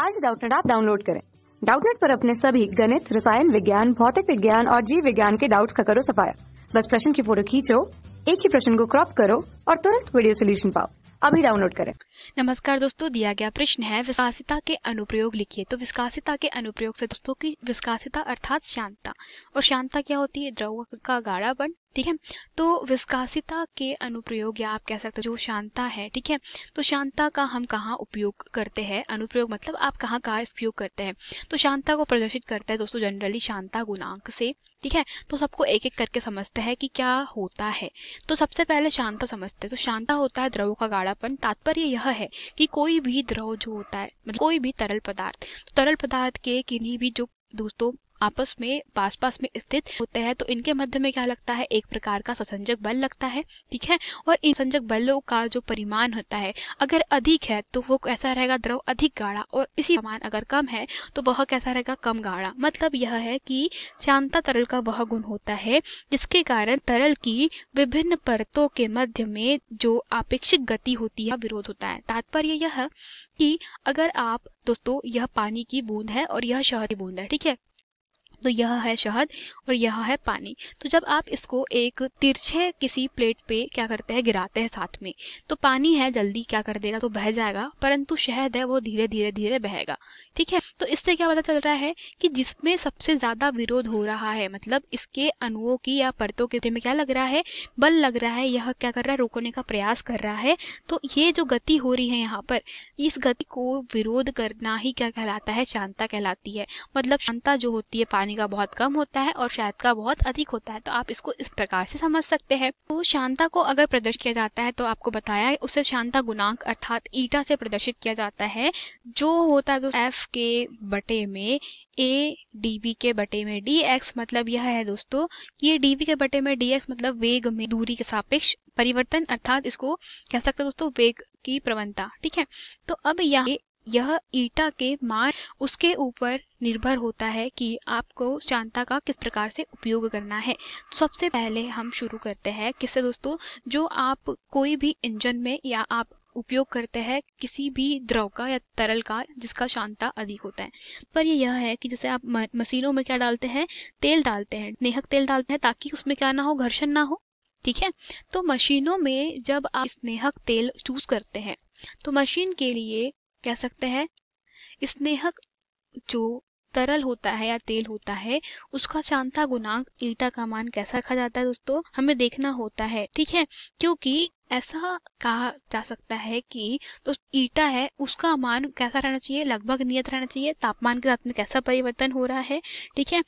आज डाउटनेट आप डाउनलोड करें डाउटनेट पर अपने सभी गणित रसायन विज्ञान भौतिक विज्ञान और जीव विज्ञान के डाउट्स का करो सफाया बस प्रश्न की फोटो खींचो एक ही प्रश्न को क्रॉप करो और तुरंत वीडियो सोल्यूशन पाओ अभी डाउनलोड करें नमस्कार दोस्तों दिया गया प्रश्न है विस्कासिता के अनुप्रयोग लिखिए तो विस्कासिता के अनुप्रयोग से दोस्तों की विस्कासिता अर्थात शांतता और शांतता क्या होती है द्रव का गाढ़ापन ठीक है तो विस्कासिता के अनुप्रयोग या आप कह सकते हो जो शांता है ठीक है तो शांता का हम कहाँ उपयोग करते हैं अनुप्रयोग मतलब आप कहाँ कहाँ उपयोग करते हैं तो शांता को प्रदर्शित करता है दोस्तों जनरली शांता गुणांक से ठीक है तो सबको एक एक करके समझते हैं कि क्या होता है तो सबसे पहले शांता समझते हैं तो शांता होता है द्रव का गाढ़ापन तात्पर्य यह है कि कोई भी द्रव जो होता है मतलब कोई भी तरल पदार्थ तो तरल पदार्थ के किन्हीं भी जो दोस्तों आपस में पास पास में स्थित होते हैं तो इनके मध्य में क्या लगता है एक प्रकार का ससंजक बल लगता है ठीक है और इन संजक बलों का जो परिमाण होता है अगर अधिक है तो वो कैसा रहेगा द्रव अधिक गाढ़ा और इसी परिमाण अगर कम है तो वह कैसा रहेगा कम गाढ़ा मतलब यह है कि चांता तरल का वह गुण होता है जिसके कारण तरल की विभिन्न परतों के मध्य में जो आपेक्षिक गति होती है विरोध होता है तात्पर्य यह कि अगर आप दोस्तों यह पानी की बूंद है और यह शहर की बूंद है ठीक है तो यह है शहद और यह है पानी तो जब आप इसको एक तिरछे किसी प्लेट पे क्या करते हैं गिराते हैं साथ में तो पानी है जल्दी क्या कर देगा तो बह जाएगा परंतु शहद है वो धीरे धीरे धीरे बहेगा ठीक है तो इससे क्या पता चल रहा है कि जिसमें सबसे ज्यादा विरोध हो रहा है मतलब इसके अणुओं की या परतों के में क्या लग रहा है बल लग रहा है यह क्या कर रहा है रोकने का प्रयास कर रहा है तो ये जो गति हो रही है यहाँ पर इस गति को विरोध करना ही क्या कहलाता है शांता कहलाती है मतलब शांता जो होती है पानी पानी का बहुत कम होता है और शहद का बहुत अधिक होता है तो आप इसको इस प्रकार से समझ सकते हैं तो शांता को अगर प्रदर्शित किया जाता है तो आपको बताया है उसे शांता गुणांक अर्थात ईटा से प्रदर्शित किया जाता है जो होता है तो एफ के बटे में ए डी के बटे में डी एक्स मतलब यह है दोस्तों कि ये डी के बटे में डी एक्स मतलब वेग में दूरी के सापेक्ष परिवर्तन अर्थात इसको कह सकते हैं दोस्तों वेग की प्रवणता ठीक है तो अब यहाँ यह ईटा के मान उसके ऊपर निर्भर होता है कि आपको शांता का किस प्रकार से उपयोग करना है तो सबसे पहले हम शुरू करते हैं किससे दोस्तों जो आप कोई भी इंजन में या आप उपयोग करते हैं किसी भी द्रव का या तरल का जिसका शांता अधिक होता है पर ये यह है कि जैसे आप मशीनों में क्या डालते हैं तेल डालते हैं नेहक तेल डालते हैं ताकि उसमें क्या ना हो घर्षण ना हो ठीक है तो मशीनों में जब आप स्नेहक तेल चूज करते हैं तो मशीन के लिए कह सकते हैं स्नेहक जो तरल होता है या तेल होता है उसका शांता गुणांक ईटा का मान कैसा रखा जाता है दोस्तों हमें देखना होता है ठीक है क्योंकि ऐसा कहा जा सकता है कि तो ईटा है उसका मान कैसा रहना चाहिए लगभग नियत रहना चाहिए तापमान के साथ में कैसा परिवर्तन हो रहा है ठीक है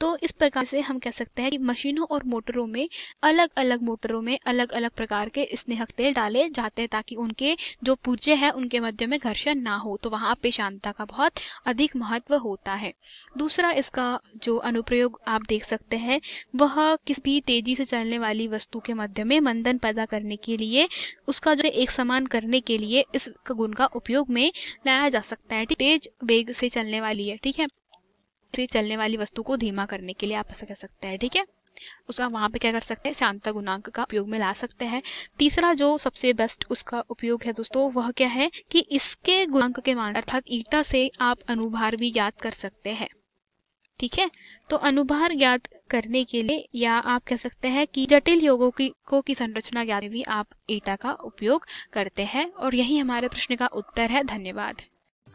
तो इस प्रकार से हम कह सकते हैं कि मशीनों और मोटरों में अलग अलग मोटरों में अलग अलग प्रकार के स्नेहक तेल डाले जाते हैं ताकि उनके जो पुर्जे हैं उनके मध्य में घर्षण ना हो तो वहाँ पेशानता का बहुत अधिक महत्व होता है दूसरा इसका जो अनुप्रयोग आप देख सकते हैं वह किसी भी तेजी से चलने वाली वस्तु के मध्य में मंदन पैदा करने के लिए उसका जो एक समान करने के लिए इस गुण का उपयोग में लाया जा सकता है तेज वेग से चलने वाली है ठीक है से तो चलने वाली वस्तु को धीमा करने के लिए आप ऐसा कर सकते हैं ठीक है उसका वहां पे क्या कर सकते हैं शांता गुणांक का उपयोग में ला सकते हैं तीसरा जो सबसे बेस्ट उसका उपयोग है दोस्तों वह क्या है कि इसके गुणांक के मान अर्थात ईटा से आप अनुभार भी ज्ञात कर सकते हैं ठीक है तो अनुभार ज्ञात करने के लिए या आप कह सकते हैं कि जटिल योगों की को की संरचना ज्ञात में भी आप ईटा का उपयोग करते हैं और यही हमारे प्रश्न का उत्तर है धन्यवाद